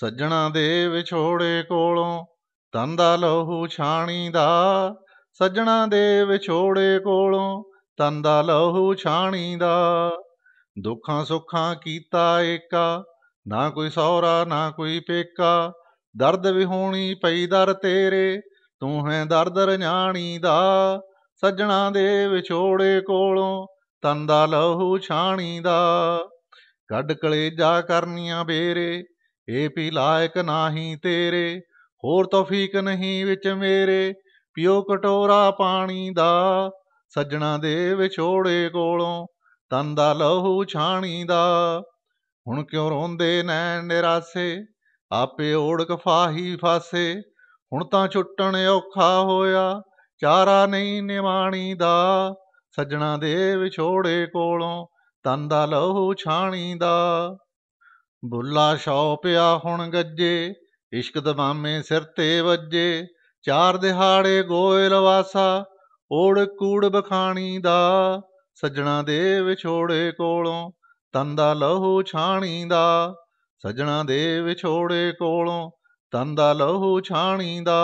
ਸੱਜਣਾ ਦੇ ਵਿਛੋੜੇ ਕੋਲੋਂ ਤਨ ਦਾ ਲਹੂ ਛਾਣੀ ਦਾ ਸੱਜਣਾ ਦੇ ਵਿਛੋੜੇ ਕੋਲੋਂ ਤਨ ਦਾ ਲਹੂ ਛਾਣੀ ਦਾ ਦੁੱਖਾਂ ਸੁੱਖਾਂ ਕੀਤਾ ਏਕਾ ਨਾ ਕੋਈ ਸੌਰਾ ਨਾ ਕੋਈ ਪੇਕਾ ਦਰਦ ਵਿਹੋਣੀ ਪਈ ਦਰ ਤੇਰੇ ਤੂੰ ਹੈ ਦਰਦ ਰਣਾਣੀ ਦਾ ਸੱਜਣਾ ਦੇ ਵਿਛੋੜੇ ਕੋਲੋਂ ਤਨ ਦਾ ਲਹੂ ਛਾਣੀ ਦਾ ਕੱਢ ਕਲੇਜਾ ਕਰਨੀਆਂ ਬੇਰੇ ਏ ਪੀ ਲਾਇਕ ਨਾਹੀ ਤੇਰੇ ਹੋਰ ਤੌਫੀਕ ਨਹੀਂ ਵਿੱਚ ਮੇਰੇ ਪਿਓ ਕਟੋਰਾ ਪਾਣੀ ਦਾ ਸੱਜਣਾ ਦੇ ਵਿਛੋੜੇ ਕੋਲੋਂ ਤਨ ਦਾ ਲਹੂ ਛਾਣੀ ਦਾ ਹੁਣ ਕਿਉਂ ਰੋਂਦੇ ਨੈ ਨਿਰਾਸੇ ਆਪੇ ਓੜਕ ਫਾਹੀ ਫਾਸੇ ਹੁਣ ਤਾਂ ਛੁੱਟਣ ਔਖਾ ਹੋਇਆ ਚਾਰਾ ਨਹੀਂ ਨਿਵਾਣੀ ਦਾ ਸੱਜਣਾ ਦੇ ਵਿਛੋੜੇ ਕੋਲੋਂ ਤਨ ਦਾ ਲਹੂ ਛਾਣੀ ਦਾ ਬੁੱਲਾ ਸ਼ੌ ਪਿਆ ਹੁਣ ਗੱਜੇ ਇਸ਼ਕ ਦਮਾਮੇ ਸਿਰ ਤੇ ਵੱਜੇ ਚਾਰ ਦਿਹਾੜੇ ਗੋਇਲ ਵਾਸਾ ਓੜ ਕੂੜ ਬਖਾਣੀ ਦਾ ਸੱਜਣਾ ਦੇ ਵਿਛੋੜੇ ਕੋਲੋਂ ਤਨ ਦਾ ਲਹੂ ਛਾਣੀ ਦਾ ਸੱਜਣਾ ਦੇ ਵਿਛੋੜੇ ਕੋਲੋਂ ਤਨ ਦਾ ਲਹੂ ਛਾਣੀ ਦਾ